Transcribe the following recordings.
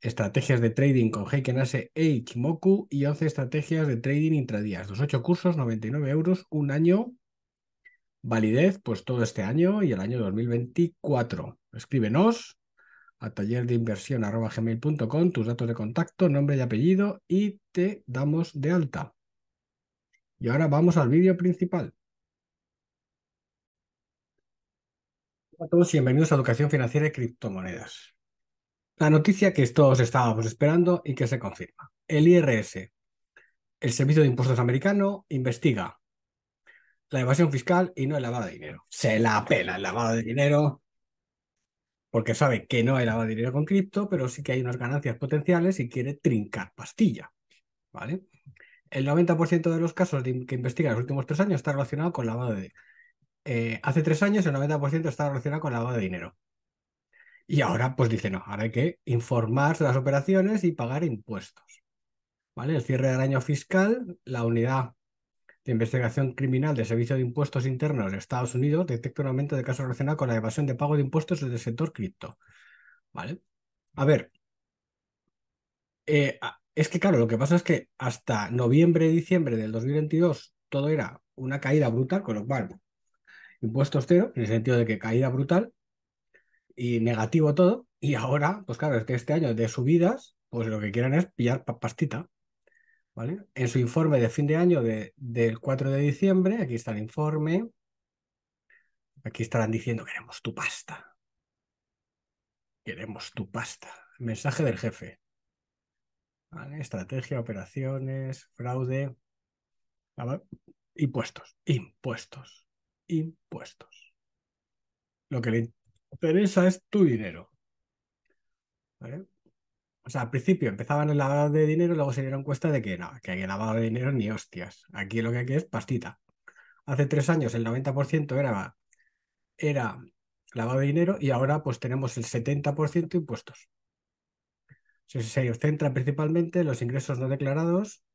estrategias de trading con Heiken e Ichimoku y 11 estrategias de trading intradías. Los ocho cursos, 99 euros, un año, validez, pues todo este año y el año 2024. Escríbenos a taller de inversión tus datos de contacto, nombre y apellido y te damos de alta. Y ahora vamos al vídeo principal. Hola a todos y bienvenidos a Educación Financiera y Criptomonedas. La noticia que todos estábamos esperando y que se confirma. El IRS, el Servicio de Impuestos Americano, investiga la evasión fiscal y no el lavado de dinero. Se la apela el lavado de dinero porque sabe que no hay lavado de dinero con cripto, pero sí que hay unas ganancias potenciales y quiere trincar pastilla. ¿Vale? El 90% de los casos que que en los últimos tres años está relacionado con lavado de... dinero. Eh, hace tres años el 90% está relacionado con lavado de dinero. Y ahora pues dice, no, ahora hay que informarse de las operaciones y pagar impuestos. ¿Vale? El cierre del año fiscal, la unidad de investigación criminal del Servicio de Impuestos Internos de Estados Unidos detecta un aumento de casos relacionados con la evasión de pago de impuestos desde el sector cripto. ¿Vale? A ver, eh, es que claro, lo que pasa es que hasta noviembre, diciembre del 2022 todo era una caída brutal, con lo cual impuestos cero, en el sentido de que caída brutal, y negativo todo. Y ahora, pues claro, que este año de subidas, pues lo que quieren es pillar pastita. ¿vale? En su informe de fin de año del 4 de diciembre, aquí está el informe. Aquí estarán diciendo: Queremos tu pasta. Queremos tu pasta. Mensaje del jefe. Estrategia, operaciones, fraude. Impuestos, impuestos, impuestos. Lo que le Teresa es tu dinero. O sea, al principio empezaban el lavado de dinero, luego se dieron cuenta de que no, que hay lavado de dinero ni hostias. Aquí lo que aquí es pastita. Hace tres años el 90% era, era lavado de dinero y ahora pues tenemos el 70% impuestos. Se, se centra principalmente en los ingresos no declarados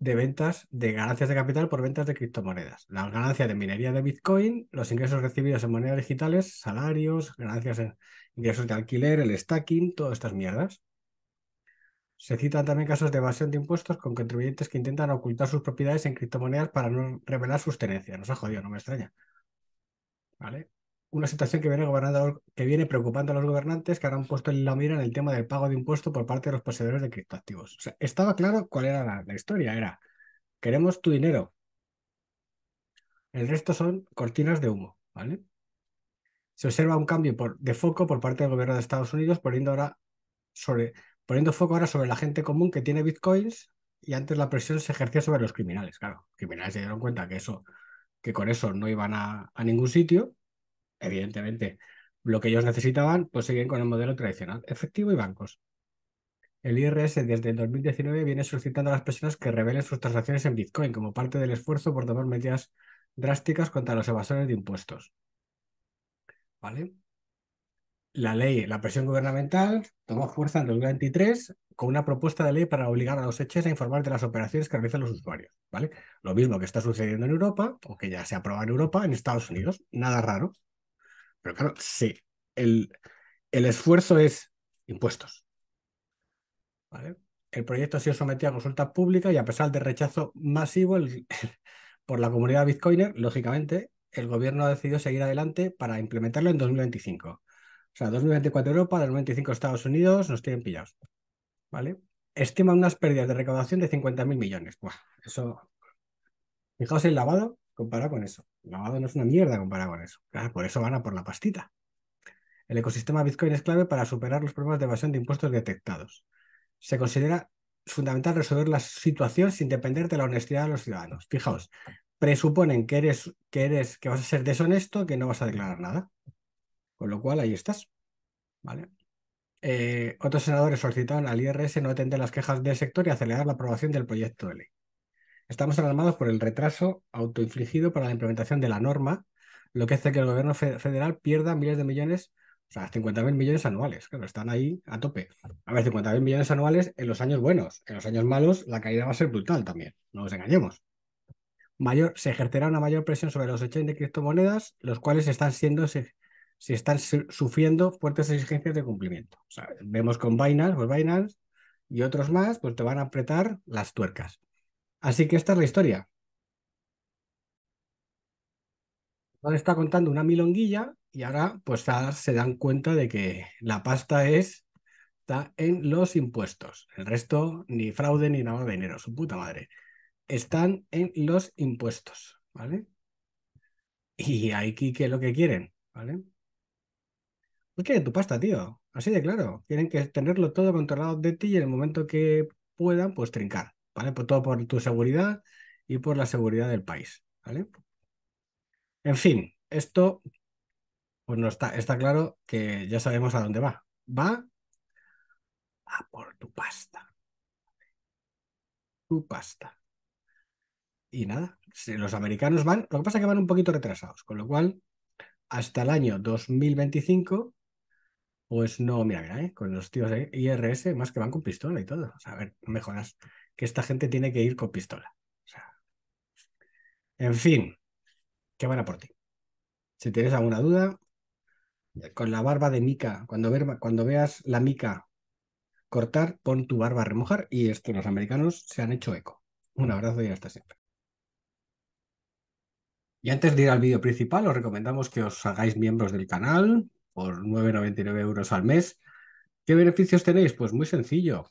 de ventas de ganancias de capital por ventas de criptomonedas, las ganancias de minería de Bitcoin, los ingresos recibidos en monedas digitales, salarios, ganancias en ingresos de alquiler, el stacking, todas estas mierdas. Se citan también casos de evasión de impuestos con contribuyentes que intentan ocultar sus propiedades en criptomonedas para no revelar sus tenencias. Nos ha jodido, no me extraña. ¿Vale? una situación que viene, gobernando, que viene preocupando a los gobernantes que ahora han puesto la mira en el tema del pago de impuestos por parte de los poseedores de criptoactivos. O sea, estaba claro cuál era la, historia, era queremos tu dinero. El resto son cortinas de humo, ¿vale? Se observa un cambio por, de foco por parte del gobierno de Estados Unidos poniendo ahora sobre poniendo foco ahora sobre la gente común que tiene bitcoins y antes la presión se ejercía sobre los criminales, claro. criminales se dieron cuenta que eso que con eso no iban a ningún sitio evidentemente, lo que ellos necesitaban, pues siguen con el modelo tradicional, efectivo y bancos. El IRS desde el 2019 viene solicitando a las personas que revelen sus transacciones en Bitcoin como parte del esfuerzo por tomar medidas drásticas contra los evasores de impuestos. ¿Vale? La ley, la presión gubernamental, tomó fuerza en 2023 con una propuesta de ley para obligar a los e hechos a informar de las operaciones que realizan los usuarios. ¿Vale? Lo mismo que está sucediendo en Europa o que ya se aprobado en Europa, en Estados Unidos. Nada raro. Pero claro, sí, el, esfuerzo es impuestos. ¿Vale? El proyecto ha sido sometido a consulta pública y a pesar del rechazo masivo por la comunidad Bitcoiner, lógicamente, el gobierno ha decidido seguir adelante para implementarlo en 2025. O sea, 2024 Europa, 2025 Estados Unidos, nos tienen pillados. ¿Vale? Estima unas pérdidas de recaudación de 50.000 millones. Buah, eso. Fijaos el lavado comparado con eso. El lavado no es una mierda comparado con eso. Claro, por eso van a por la pastita. El ecosistema Bitcoin es clave para superar los problemas de evasión de impuestos detectados. Se considera fundamental resolver la situación sin depender de la honestidad de los ciudadanos. Fijaos, presuponen que eres, que eres, que vas a ser deshonesto, que no vas a declarar nada. Con lo cual, ahí estás. ¿Vale? Eh, otros senadores solicitaron al IRS no atender las quejas del sector y acelerar la aprobación del proyecto de ley. Estamos alarmados por el retraso autoinfligido para la implementación de la norma, lo que hace que el gobierno federal pierda miles de millones, o sea, 50.000 millones anuales, claro, están ahí a tope. A ver, 50.000 millones anuales en los años buenos, en los años malos la caída va a ser brutal también, no nos engañemos. Mayor, se ejercerá una mayor presión sobre los exchanges de criptomonedas, los cuales están siendo se, están sufriendo fuertes exigencias de cumplimiento. vemos con Binance, pues Binance y otros más, pues te van a apretar las tuercas. Así que esta es la historia. Vale, está contando una milonguilla y ahora pues se dan cuenta de que la pasta es, está en los impuestos. El resto ni fraude ni nada de dinero, su puta madre. Están en los impuestos, ¿vale? Y ahí que lo que quieren, ¿vale? Pues quieren tu pasta, tío. Así de claro. Tienen que tenerlo todo controlado de ti y en el momento que puedan, pues trincar. ¿vale? Por pues todo por tu seguridad y por la seguridad del país, ¿vale? En fin, esto pues no está, está claro que ya sabemos a dónde va. Va a por tu pasta. Tu pasta. Y nada, los americanos van, lo que pasa es que van un poquito retrasados, con lo cual hasta el año 2025 pues no, mira, mira, ¿eh? con los tíos de IRS, más que van con pistola y todo. a ver, mejoras que esta gente tiene que ir con pistola. en fin, qué van a por ti. Si tienes alguna duda, con la barba de mica, cuando, cuando veas la mica cortar, pon tu barba a remojar y esto los americanos se han hecho eco. Un abrazo y hasta siempre. Y antes de ir al vídeo principal, os recomendamos que os hagáis miembros del canal por 9,99 euros al mes. ¿Qué beneficios tenéis? Pues muy sencillo.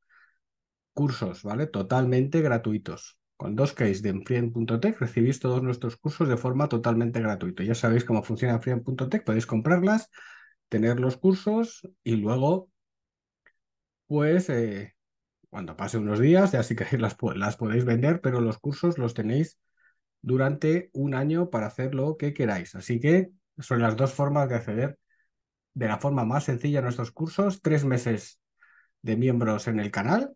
cursos, ¿vale? Totalmente gratuitos. Con dos case de Friend.tech recibís todos nuestros cursos de forma totalmente gratuita. Ya sabéis cómo funciona Friend.tech, podéis comprarlas, tener los cursos y luego, pues, eh, cuando pase unos días, ya sí que las, las podéis vender, pero los cursos los tenéis durante un año para hacer lo que queráis. Así que son las dos formas de acceder de la forma más sencilla a nuestros cursos, tres meses de miembros en el canal